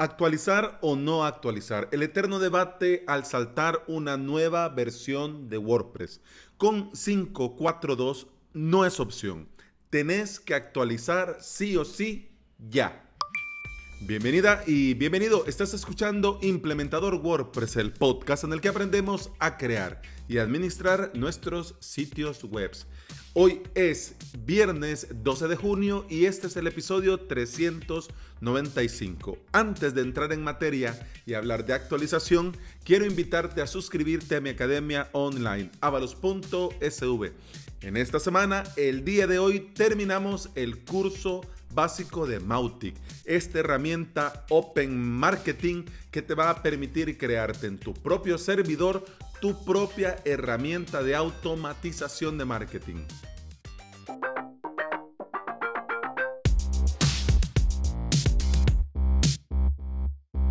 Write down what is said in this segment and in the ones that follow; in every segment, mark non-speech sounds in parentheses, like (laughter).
Actualizar o no actualizar. El eterno debate al saltar una nueva versión de WordPress. Con 5.4.2 no es opción. Tenés que actualizar sí o sí ya. Bienvenida y bienvenido. Estás escuchando Implementador WordPress, el podcast en el que aprendemos a crear y administrar nuestros sitios webs. Hoy es viernes 12 de junio y este es el episodio 395. Antes de entrar en materia y hablar de actualización, quiero invitarte a suscribirte a mi academia online, avalos.sv. En esta semana, el día de hoy, terminamos el curso básico de Mautic, esta herramienta Open Marketing que te va a permitir crearte en tu propio servidor tu propia herramienta de automatización de marketing.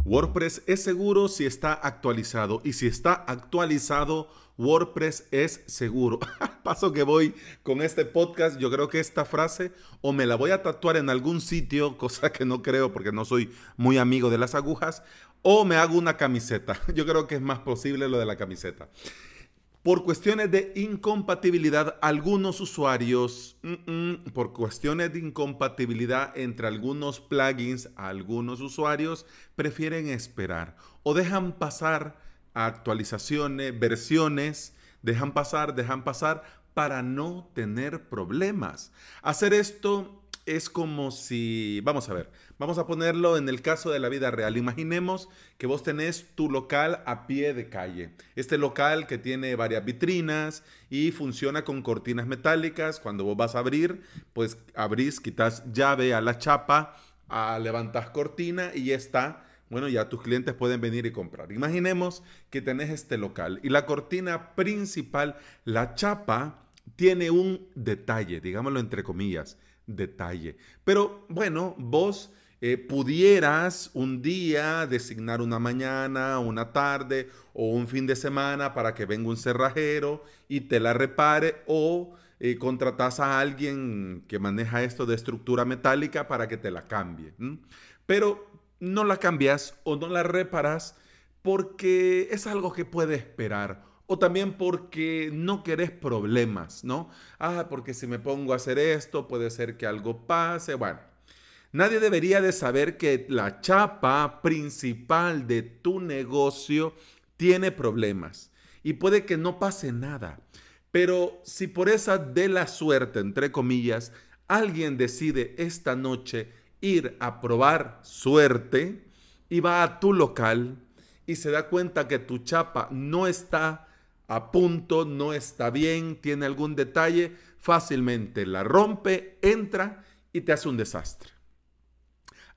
WordPress es seguro si está actualizado y si está actualizado, WordPress es seguro. (laughs) Paso que voy con este podcast, yo creo que esta frase o me la voy a tatuar en algún sitio, (laughs) cosa que no creo porque no soy muy amigo de las agujas, o me hago una camiseta. (laughs) Yo creo que es más posible lo de la camiseta. Por cuestiones de incompatibilidad, algunos usuarios, por cuestiones de incompatibilidad entre algunos plugins, algunos usuarios prefieren esperar o dejan pasar actualizaciones, versiones, dejan pasar, dejan pasar para no tener problemas. Hacer esto es como si, vamos a ver, vamos a ponerlo en el caso de la vida real. Imaginemos que vos tenés tu local a pie de calle. Este local que tiene varias vitrinas y funciona con cortinas metálicas. Cuando vos vas a abrir, pues abrís, quitas llave a la chapa, a, levantás cortina y ya está. Bueno, ya tus clientes pueden venir y comprar. Imaginemos que tenés este local y la cortina principal, la chapa, tiene un detalle, digámoslo entre comillas detalle. Pero bueno, vos eh, pudieras un día designar una mañana, una tarde o un fin de semana para que venga un cerrajero y te la repare o eh, contratas a alguien que maneja esto de estructura metálica para que te la cambie. Pero no la cambias o no la reparas porque es algo que puede esperar o también porque no querés problemas, ¿no? Ah, porque si me pongo a hacer esto, puede ser que algo pase. Bueno, nadie debería de saber que la chapa principal de tu negocio tiene problemas y puede que no pase nada. Pero si por esa de la suerte, entre comillas, alguien decide esta noche ir a probar suerte y va a tu local y se da cuenta que tu chapa no está a punto, no está bien, tiene algún detalle, fácilmente la rompe, entra y te hace un desastre.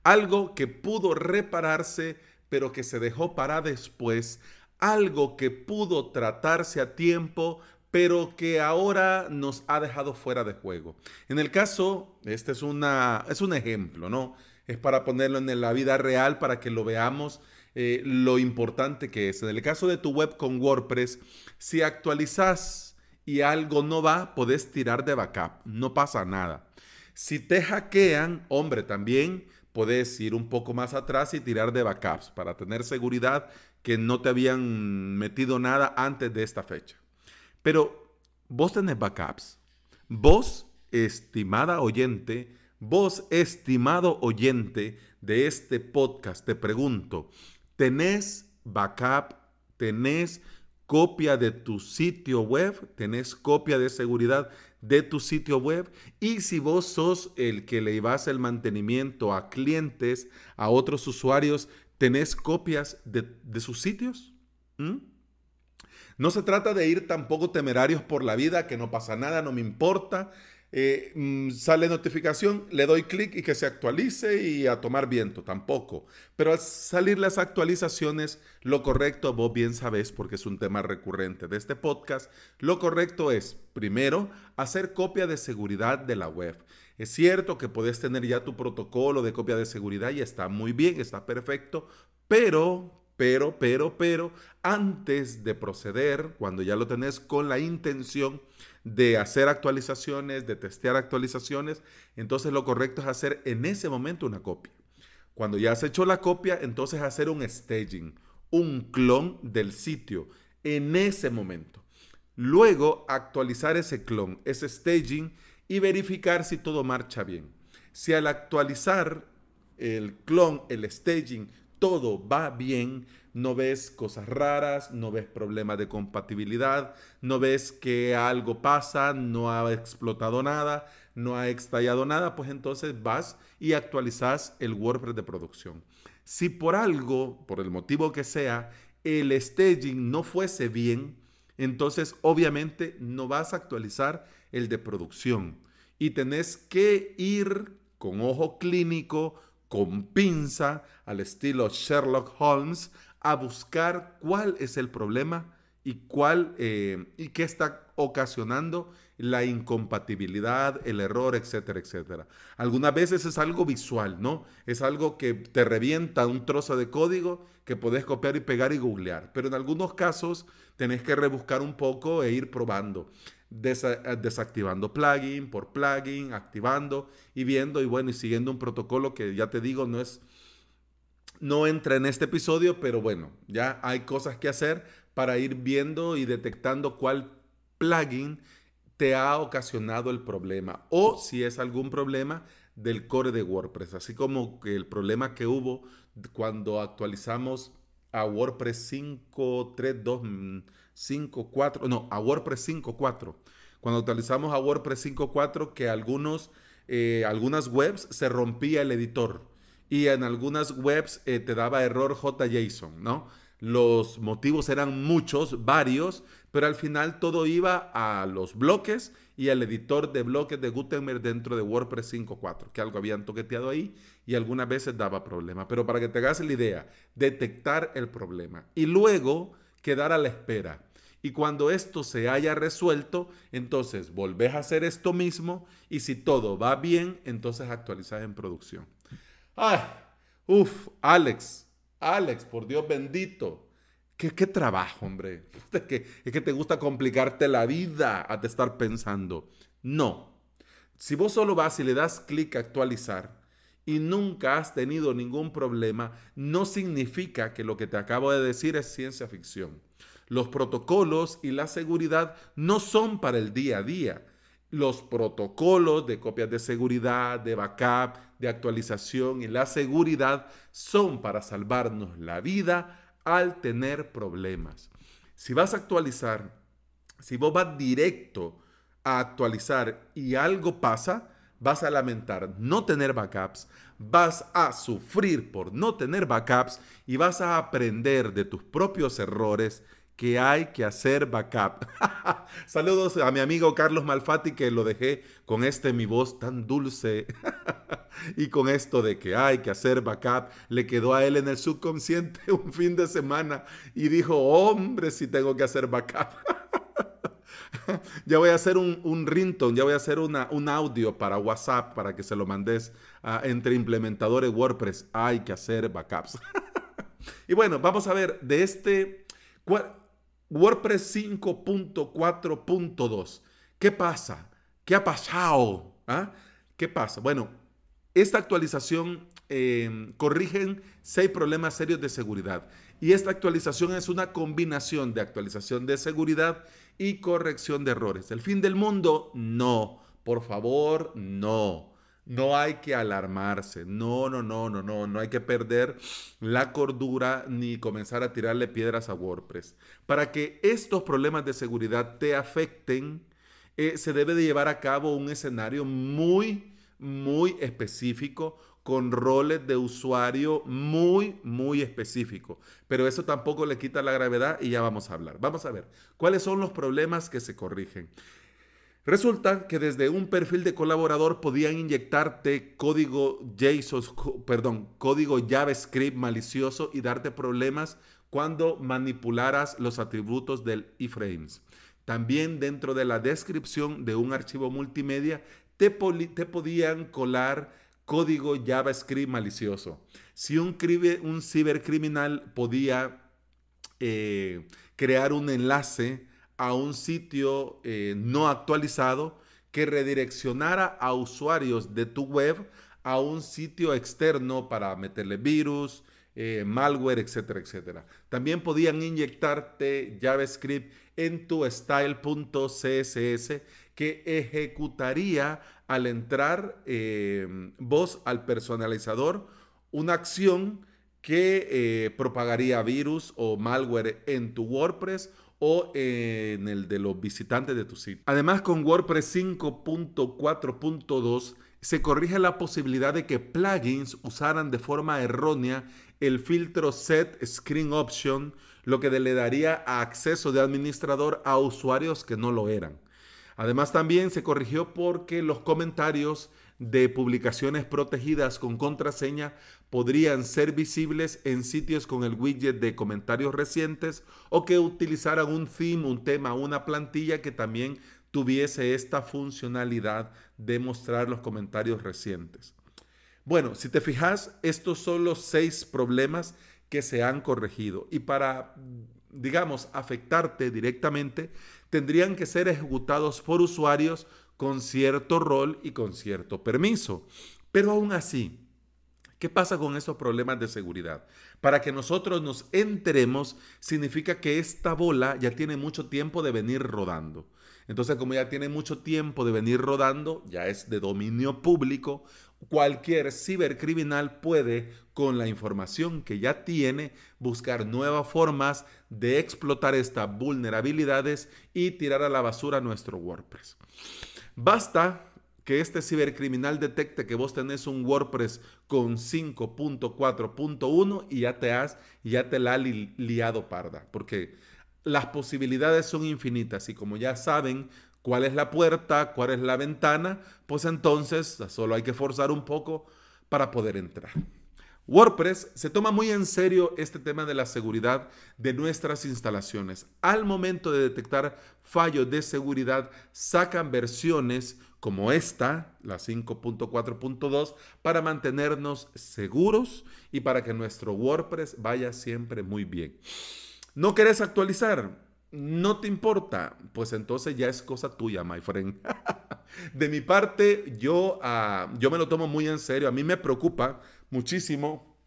Algo que pudo repararse, pero que se dejó para después. Algo que pudo tratarse a tiempo, pero que ahora nos ha dejado fuera de juego. En el caso, este es, una, es un ejemplo, ¿no? Es para ponerlo en la vida real, para que lo veamos eh, lo importante que es. En el caso de tu web con WordPress, si actualizas y algo no va, podés tirar de backup, no pasa nada. Si te hackean, hombre, también puedes ir un poco más atrás y tirar de backups para tener seguridad que no te habían metido nada antes de esta fecha. Pero vos tenés backups. Vos, estimada oyente, vos, estimado oyente de este podcast, te pregunto, tenés backup, tenés copia de tu sitio web, tenés copia de seguridad de tu sitio web y si vos sos el que le ibas el mantenimiento a clientes, a otros usuarios, tenés copias de, sus sitios. No se trata de ir tampoco temerarios por la vida, que no pasa nada, no me importa. Eh, mm, sale notificación, le doy clic y que se actualice y a tomar viento, tampoco. Pero al salir las actualizaciones, lo correcto, vos bien sabes porque es un tema recurrente de este podcast, lo correcto es, primero, hacer copia de seguridad de la web. Es cierto que puedes tener ya tu protocolo de copia de seguridad y está muy bien, está perfecto, pero pero, pero, pero, antes de proceder, cuando ya lo tenés con la intención de hacer actualizaciones, de testear actualizaciones, entonces lo correcto es hacer en ese momento una copia. Cuando ya has hecho la copia, entonces hacer un staging, un clon del sitio, en ese momento. Luego actualizar ese clon, ese staging, y verificar si todo marcha bien. Si al actualizar el clon, el staging, todo va bien, no ves cosas raras, no ves problemas de compatibilidad, no ves que algo pasa, no ha explotado nada, no ha estallado nada, pues entonces vas y actualizas el WordPress de producción. Si por algo, por el motivo que sea, el staging no fuese bien, entonces obviamente no vas a actualizar el de producción y tenés que ir con ojo clínico, con pinza, al estilo Sherlock Holmes, a buscar cuál es el problema y cuál eh, y qué está ocasionando la incompatibilidad, el error, etcétera, etcétera. Algunas veces es algo visual, ¿no? Es algo que te revienta un trozo de código que podés copiar y pegar y googlear, pero en algunos casos tenés que rebuscar un poco e ir probando. Eh, desactivando plugin por plugin, activando y viendo y bueno, y siguiendo un protocolo que ya te digo, no es no entra en este episodio, pero bueno, ya hay cosas que hacer para ir viendo y detectando cuál plugin te ha ocasionado el problema o si es algún problema del core de WordPress, así como el problema que hubo cuando actualizamos a WordPress 5.3.2 5.4, no, a WordPress 5.4. Cuando actualizamos a WordPress 5.4, que algunos, eh, algunas webs se rompía el editor y en algunas webs eh, te daba error JSON, ¿no? Los motivos eran muchos, varios, pero al final todo iba a los bloques y al editor de bloques de Gutenberg dentro de WordPress 5.4, que algo habían toqueteado ahí y algunas veces daba problema. Pero para que te hagas la idea, detectar el problema. Y luego quedar a la espera. Y cuando esto se haya resuelto, entonces volvés a hacer esto mismo y si todo va bien, entonces actualizás en producción. ¡Ay! ¡Uf! Alex, Alex, por Dios bendito. ¿Qué, trabajo, hombre? Es que, es que te gusta complicarte la vida a estar pensando. No. Si vos solo vas y le das clic a actualizar, y nunca has tenido ningún problema, no significa que lo que te acabo de decir es ciencia ficción. Los protocolos y la seguridad no son para el día a día. Los protocolos de copias de seguridad, de backup, de actualización y la seguridad son para salvarnos la vida al tener problemas. Si vas a actualizar, si vos vas directo a actualizar y algo pasa, vas a lamentar no tener backups, vas a sufrir por no tener backups y vas a aprender de tus propios errores que hay que hacer backup. (laughs) Saludos a mi amigo Carlos Malfatti que lo dejé con este mi voz tan dulce (laughs) y con esto de que hay que hacer backup. Le quedó a él en el subconsciente (laughs) un fin de semana y dijo, hombre, si tengo que hacer backup. (laughs) ya voy a hacer un, un ya voy a hacer un audio para WhatsApp para que se lo mandes ah, entre implementadores WordPress. Hay que hacer backups. (laughs) y bueno, vamos a ver de este WordPress 5.4.2. ¿Qué pasa? ¿Qué ha pasado? ¿Ah? ¿Qué pasa? Bueno, esta actualización em, corrigen seis problemas serios de seguridad. Y esta actualización es una combinación de actualización de seguridad y corrección de errores. El fin del mundo, no. Por favor, no. No hay que alarmarse, no, no, no, no, no, no hay que perder la cordura ni comenzar a tirarle piedras a WordPress. Para que estos problemas de seguridad te afecten, eh, se debe de llevar a cabo un escenario muy, muy específico, con roles de usuario muy, muy específicos. Pero eso tampoco le quita la gravedad y ya vamos a hablar. Vamos a ver cuáles son los problemas que se corrigen. Resulta que desde un perfil de colaborador podían inyectarte código JSON, perdón, código JavaScript malicioso y darte problemas cuando manipularas los atributos del iframes. También dentro de la descripción de un archivo multimedia te podían colar código JavaScript malicioso. Si un, cibercriminal podía eh, crear un enlace a un sitio eh, no actualizado que redireccionara a usuarios de tu web a un sitio externo para meterle virus, eh, malware, etcétera, etcétera. También podían inyectarte JavaScript en tu style.css que ejecutaría al entrar em, vos al personalizador una acción que eh, propagaría virus o malware en tu WordPress o en el de los visitantes de tu sitio. Además, con WordPress 5.4.2 se corrige la posibilidad de que plugins usaran de forma errónea el filtro Set Screen Option, lo que le daría acceso de administrador a usuarios que no lo eran. Además también se corrigió porque los comentarios de publicaciones protegidas con contraseña podrían ser visibles en sitios con el widget de comentarios recientes o que utilizaran un theme, un tema, una plantilla que también tuviese esta funcionalidad de mostrar los comentarios recientes. Bueno, si te fijas, estos son los seis problemas que se han corregido y para, digamos, afectarte directamente, tendrían que ser ejecutados por usuarios con cierto rol y con cierto permiso. Pero aún así, ¿qué pasa con esos problemas de seguridad? Para que nosotros nos enteremos, significa que esta bola ya tiene mucho tiempo de venir rodando. Entonces, como ya tiene mucho tiempo de venir rodando, ya es de dominio público, cualquier cibercriminal puede, con la información que ya tiene, buscar nuevas formas de explotar estas vulnerabilidades y tirar a la basura nuestro WordPress. Basta que este cibercriminal detecte que vos tenés un WordPress con 5.4.1 y ya te has, ya te la ha liado parda, porque las posibilidades son infinitas y como ya saben cuál es la puerta, cuál es la ventana, pues entonces solo hay que forzar un poco para poder entrar. WordPress se toma muy en serio este tema de la seguridad de nuestras instalaciones. Al momento de detectar fallos de seguridad, sacan versiones como esta, la 5.4.2, para mantenernos seguros y para que nuestro WordPress vaya siempre muy bien. ¿No querés actualizar? ¿No te importa? Pues entonces ya es cosa tuya, my friend. (laughs) De mi parte, yo, ah, yo me lo tomo muy en serio. A mí me preocupa muchísimo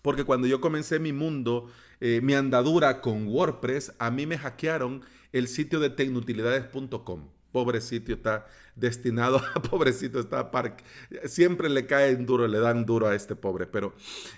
porque cuando yo comencé mi mundo, eh, mi andadura con WordPress, a mí me hackearon el sitio de tecnutilidades.com pobrecito está destinado (laughs) a pobrecito está parque. Siempre le caen duro, le dan duro a este pobre, pero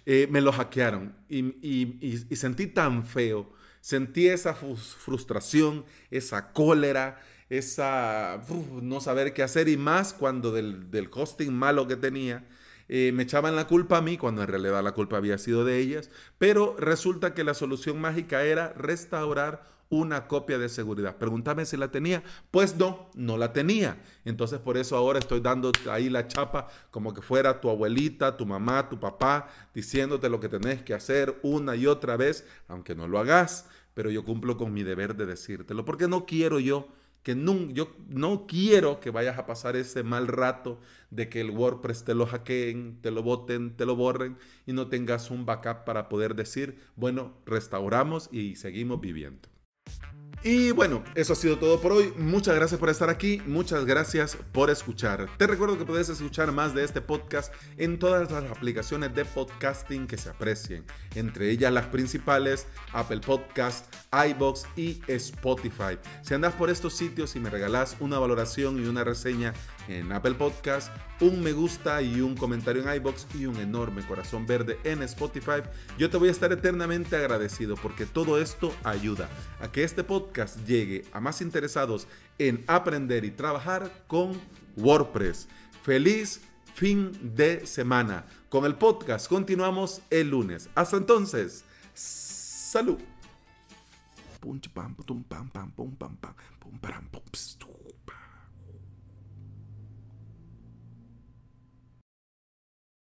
eh, me lo hackearon y, sentí tan feo, sentí esa frustración, esa cólera, esa no saber qué hacer y más cuando del, hosting malo que tenía. Eh, me echaban la culpa a mí cuando en realidad la culpa había sido de ellas, pero resulta que la solución mágica era restaurar una copia de seguridad. Pregúntame si la tenía. Pues no, no la tenía. Entonces por eso ahora estoy dando ahí la chapa como que fuera tu abuelita, tu mamá, tu papá, diciéndote lo que tenés que hacer una y otra vez, aunque no lo hagas. Pero yo cumplo con mi deber de decírtelo, porque no quiero yo que nunca yo no quiero que vayas a pasar ese mal rato de que el WordPress te lo hackeen, te lo boten, te lo borren y no tengas un backup para poder decir, bueno, restauramos y seguimos viviendo. Y bueno, eso ha sido todo por hoy. Muchas gracias por estar aquí, muchas gracias por escuchar. Te recuerdo que puedes escuchar más de este podcast en todas las aplicaciones de podcasting que se aprecien, entre ellas las principales, Apple Podcast, iBox y Spotify. Si andas por estos sitios y me regalas una valoración y una reseña en Apple Podcast, un me gusta y un comentario en iBox y un enorme corazón verde en Spotify, yo te voy a estar eternamente agradecido porque todo esto ayuda a que este podcast llegue a más interesados en aprender y trabajar con WordPress. Feliz fin de semana. Con el podcast continuamos el lunes. Hasta entonces, salud.